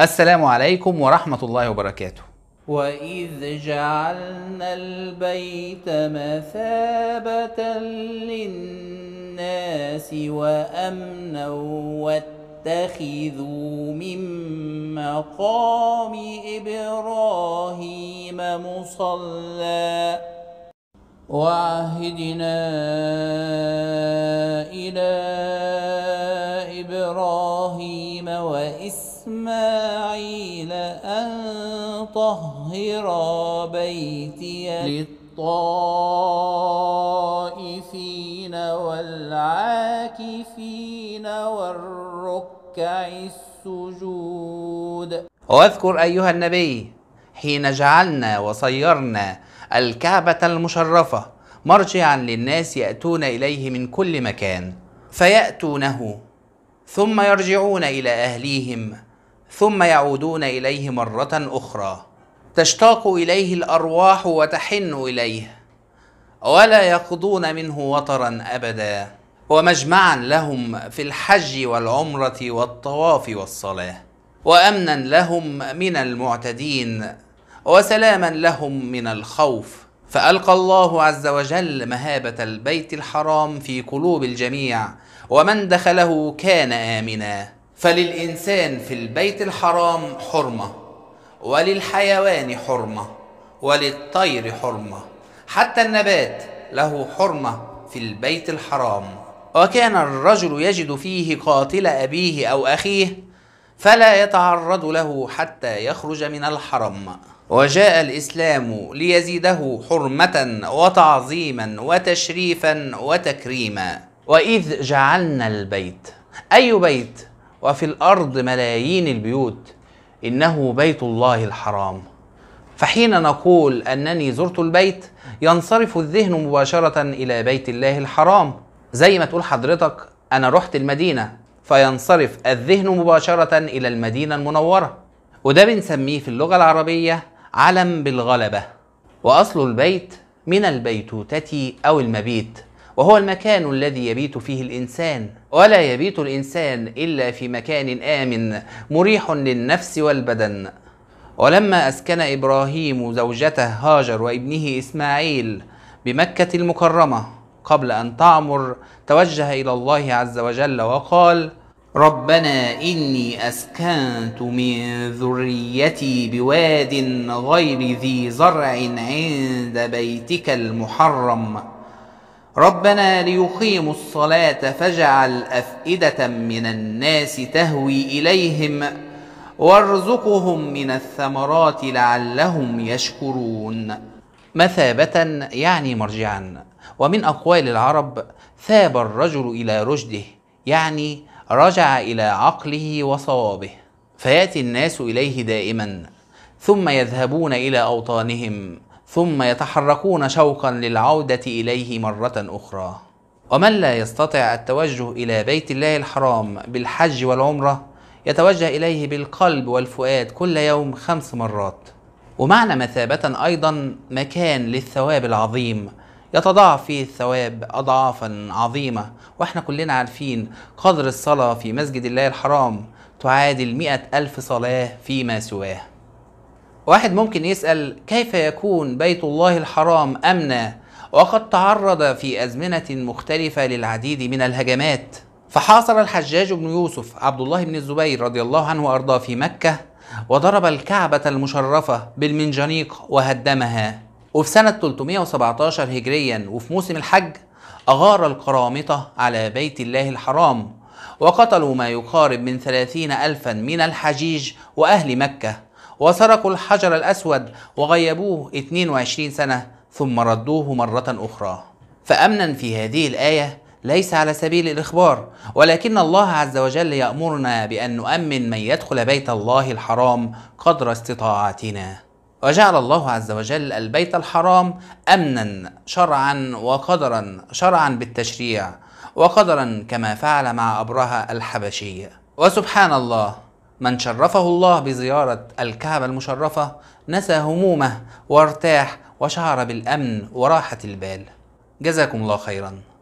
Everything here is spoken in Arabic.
السلام عليكم ورحمة الله وبركاته وإذ جعلنا البيت مثابة للناس وأمنا واتخذوا من مقام إبراهيم مصلى وعهدنا إلى إبراهيم وإسماعيل أن طهر بيتي للطائفين والعاكفين والركع السجود واذكر أيها النبي حين جعلنا وصيرنا الكعبة المشرفة مرجعا للناس يأتون إليه من كل مكان فيأتونه ثم يرجعون إلى أهليهم ثم يعودون اليه مره اخرى تشتاق اليه الارواح وتحن اليه ولا يقضون منه وطرا ابدا ومجمعا لهم في الحج والعمره والطواف والصلاه وامنا لهم من المعتدين وسلاما لهم من الخوف فالقى الله عز وجل مهابه البيت الحرام في قلوب الجميع ومن دخله كان امنا فللإنسان في البيت الحرام حرمة وللحيوان حرمة وللطير حرمة حتى النبات له حرمة في البيت الحرام وكان الرجل يجد فيه قاتل أبيه أو أخيه فلا يتعرض له حتى يخرج من الحرم وجاء الإسلام ليزيده حرمة وتعظيما وتشريفا وتكريما وإذ جعلنا البيت أي بيت؟ وفي الارض ملايين البيوت انه بيت الله الحرام فحين نقول انني زرت البيت ينصرف الذهن مباشره الى بيت الله الحرام زي ما تقول حضرتك انا رحت المدينه فينصرف الذهن مباشره الى المدينه المنوره وده بنسميه في اللغه العربيه علم بالغلبه واصل البيت من البيتوتة أو المبيت وهو المكان الذي يبيت فيه الإنسان ولا يبيت الإنسان إلا في مكان آمن مريح للنفس والبدن ولما أسكن إبراهيم زوجته هاجر وابنه إسماعيل بمكة المكرمة قبل أن تعمر توجه إلى الله عز وجل وقال ربنا إني أسكنت من ذريتي بواد غير ذي زرع عند بيتك المحرم ربنا ليقيموا الصلاة فاجعل أفئدة من الناس تهوي إليهم وارزقهم من الثمرات لعلهم يشكرون مثابة يعني مرجعا ومن أقوال العرب ثاب الرجل إلى رشده يعني رجع إلى عقله وصوابه فيأتي الناس إليه دائما ثم يذهبون إلى أوطانهم ثم يتحركون شوقا للعودة إليه مرة أخرى ومن لا يستطع التوجه إلى بيت الله الحرام بالحج والعمرة يتوجه إليه بالقلب والفؤاد كل يوم خمس مرات ومعنى مثابة أيضا مكان للثواب العظيم يتضاعف فيه الثواب أضعافا عظيمة وإحنا كلنا عارفين قدر الصلاة في مسجد الله الحرام تعادل مئة ألف صلاة فيما سواه واحد ممكن يسأل كيف يكون بيت الله الحرام أمنا وقد تعرض في أزمنة مختلفة للعديد من الهجمات فحاصر الحجاج بن يوسف عبد الله بن الزبير رضي الله عنه وأرضاه في مكة وضرب الكعبة المشرفة بالمنجنيق وهدمها وفي سنة 317 هجريا وفي موسم الحج أغار القرامطة على بيت الله الحرام وقتلوا ما يقارب من ثلاثين ألفا من الحجيج وأهل مكة وسرقوا الحجر الأسود وغيبوه 22 سنة ثم ردوه مرة أخرى فأمنا في هذه الآية ليس على سبيل الإخبار ولكن الله عز وجل يأمرنا بأن نؤمن من يدخل بيت الله الحرام قدر استطاعتنا وجعل الله عز وجل البيت الحرام أمنا شرعا وقدرا شرعا بالتشريع وقدرا كما فعل مع أبرهة الحبشية وسبحان الله من شرفه الله بزيارة الكعبة المشرفة نسى همومه وارتاح وشعر بالأمن وراحة البال جزاكم الله خيراً